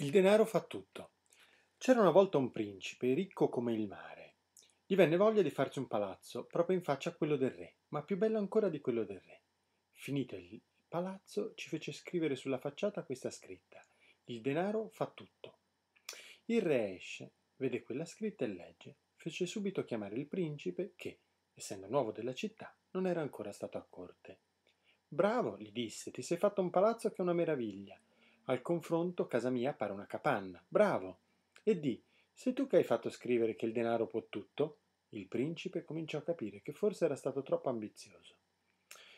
Il denaro fa tutto. C'era una volta un principe, ricco come il mare. Gli venne voglia di farsi un palazzo, proprio in faccia a quello del re, ma più bello ancora di quello del re. Finito il palazzo, ci fece scrivere sulla facciata questa scritta: Il denaro fa tutto. Il re esce, vede quella scritta e legge. Fece subito chiamare il principe, che, essendo nuovo della città, non era ancora stato a corte. Bravo, gli disse, ti sei fatto un palazzo che è una meraviglia. Al confronto casa mia pare una capanna. Bravo! E di, sei tu che hai fatto scrivere che il denaro può tutto? Il principe cominciò a capire che forse era stato troppo ambizioso.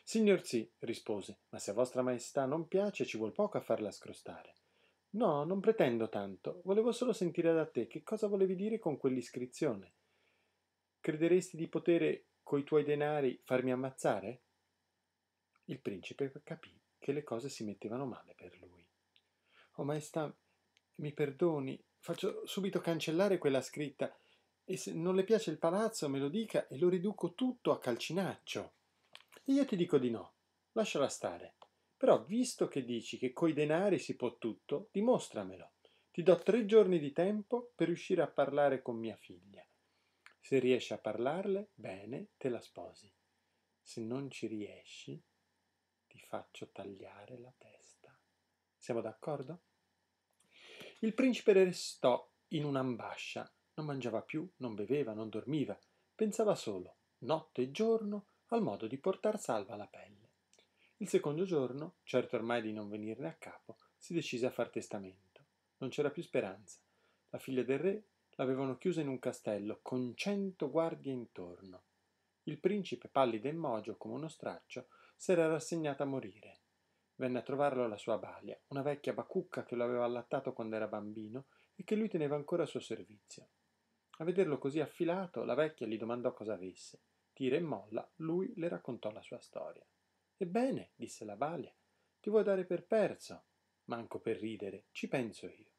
Signor sì, rispose, ma se a vostra maestà non piace ci vuol poco a farla scrostare. No, non pretendo tanto, volevo solo sentire da te che cosa volevi dire con quell'iscrizione. Crederesti di potere coi tuoi denari farmi ammazzare? Il principe capì che le cose si mettevano male per lui. Oh maestà, mi perdoni, faccio subito cancellare quella scritta e se non le piace il palazzo me lo dica e lo riduco tutto a calcinaccio. E io ti dico di no, lasciala stare. Però visto che dici che coi denari si può tutto, dimostramelo. Ti do tre giorni di tempo per riuscire a parlare con mia figlia. Se riesci a parlarle, bene, te la sposi. Se non ci riesci, ti faccio tagliare la testa. Siamo d'accordo? Il principe restò in un'ambascia, non mangiava più, non beveva, non dormiva, pensava solo, notte e giorno, al modo di portar salva la pelle. Il secondo giorno, certo ormai di non venirne a capo, si decise a far testamento. Non c'era più speranza. La figlia del re l'avevano chiusa in un castello con cento guardie intorno. Il principe, pallido e mogio come uno straccio, s'era rassegnato a morire venne a trovarlo la sua balia, una vecchia bacucca che lo aveva allattato quando era bambino e che lui teneva ancora a suo servizio. A vederlo così affilato, la vecchia gli domandò cosa avesse. Tira e molla, lui le raccontò la sua storia. Ebbene, disse la balia, ti vuoi dare per perso? Manco per ridere, ci penso io.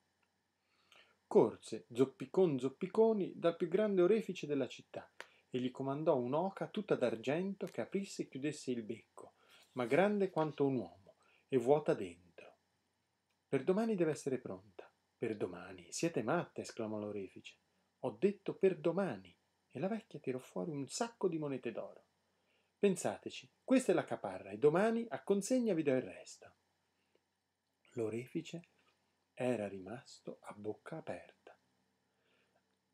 Corse, zoppicon zoppiconi, dal più grande orefice della città e gli comandò un'oca tutta d'argento che aprisse e chiudesse il becco, ma grande quanto un uomo e vuota dentro. Per domani deve essere pronta. Per domani. Siete matte, esclamò l'orefice. Ho detto per domani. E la vecchia tirò fuori un sacco di monete d'oro. Pensateci, questa è la caparra e domani a consegna vi do il resto. L'orefice era rimasto a bocca aperta.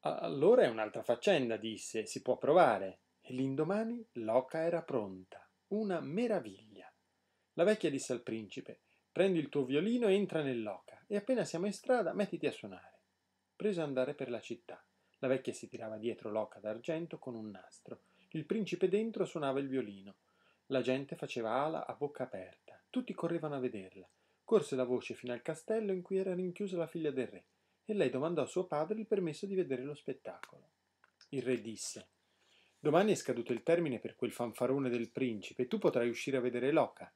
Allora è un'altra faccenda, disse, si può provare. E l'indomani l'oca era pronta. Una meraviglia. La vecchia disse al principe, prendi il tuo violino e entra nell'oca, e appena siamo in strada mettiti a suonare. Prese ad andare per la città. La vecchia si tirava dietro l'oca d'argento con un nastro. Il principe dentro suonava il violino. La gente faceva ala a bocca aperta. Tutti correvano a vederla. Corse la voce fino al castello in cui era rinchiusa la figlia del re, e lei domandò a suo padre il permesso di vedere lo spettacolo. Il re disse Domani è scaduto il termine per quel fanfarone del principe, tu potrai uscire a vedere l'oca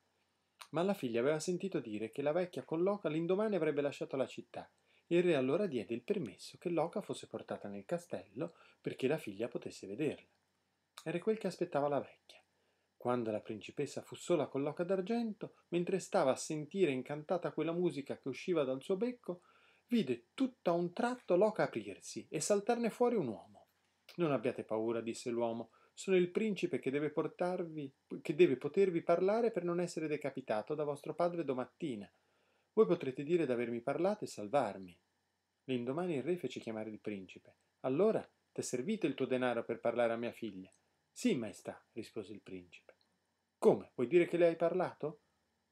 ma la figlia aveva sentito dire che la vecchia con Loca l'indomani avrebbe lasciato la città. Il re allora diede il permesso che Loca fosse portata nel castello perché la figlia potesse vederla. Era quel che aspettava la vecchia. Quando la principessa fu sola con Loca d'argento, mentre stava a sentire incantata quella musica che usciva dal suo becco, vide tutto a un tratto Loca aprirsi e saltarne fuori un uomo. Non abbiate paura, disse l'uomo, sono il principe che deve, portarvi, che deve potervi parlare per non essere decapitato da vostro padre domattina. Voi potrete dire d'avermi parlato e salvarmi. L'indomani il re fece chiamare il principe. Allora t'è servito il tuo denaro per parlare a mia figlia? Sì, maestà, rispose il principe. Come? Vuoi dire che le hai parlato?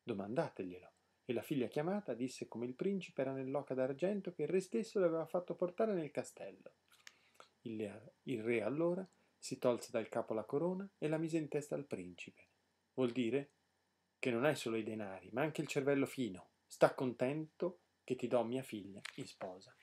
Domandateglielo. E la figlia chiamata disse come il principe era nell'oca d'argento che il re stesso le aveva fatto portare nel castello. Il, re allora si tolse dal capo la corona e la mise in testa al principe. Vuol dire che non hai solo i denari, ma anche il cervello fino. Sta contento che ti do mia figlia in sposa.